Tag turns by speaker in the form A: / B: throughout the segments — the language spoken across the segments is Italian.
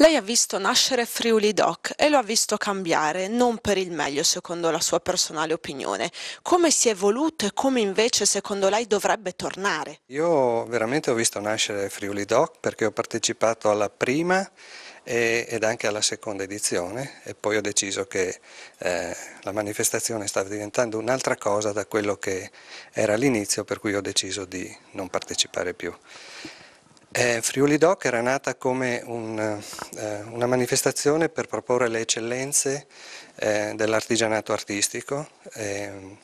A: Lei ha visto nascere Friuli Doc e lo ha visto cambiare, non per il meglio secondo la sua personale opinione. Come si è evoluto e come invece secondo lei dovrebbe tornare?
B: Io veramente ho visto nascere Friuli Doc perché ho partecipato alla prima ed anche alla seconda edizione e poi ho deciso che eh, la manifestazione stava diventando un'altra cosa da quello che era all'inizio per cui ho deciso di non partecipare più. Eh, Friuli Doc era nata come un, eh, eh, una manifestazione per proporre le eccellenze eh, dell'artigianato artistico ehm,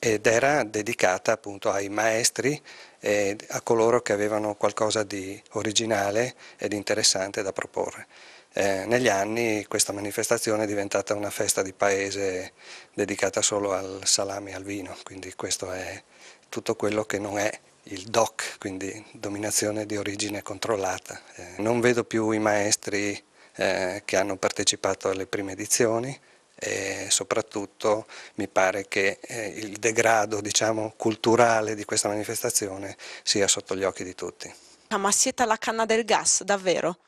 B: ed era dedicata appunto ai maestri e a coloro che avevano qualcosa di originale ed interessante da proporre. Eh, negli anni questa manifestazione è diventata una festa di paese dedicata solo al salame e al vino, quindi questo è tutto quello che non è il DOC, quindi dominazione di origine controllata. Eh, non vedo più i maestri eh, che hanno partecipato alle prime edizioni e soprattutto mi pare che eh, il degrado diciamo, culturale di questa manifestazione sia sotto gli occhi di tutti.
A: ma siete alla canna del gas, davvero?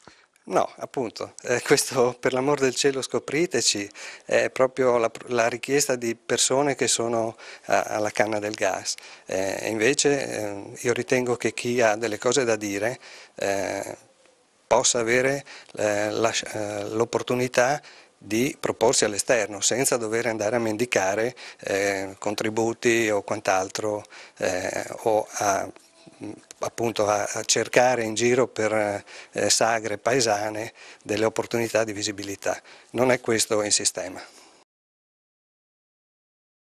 B: No, appunto, eh, questo per l'amor del cielo scopriteci è proprio la, la richiesta di persone che sono a, eh, alla canna del gas. Eh, invece eh, io ritengo che chi ha delle cose da dire eh, possa avere eh, l'opportunità di proporsi all'esterno senza dover andare a mendicare contributi o quant'altro o a appunto a cercare in giro per eh, sagre paesane delle opportunità di visibilità. Non è questo il sistema.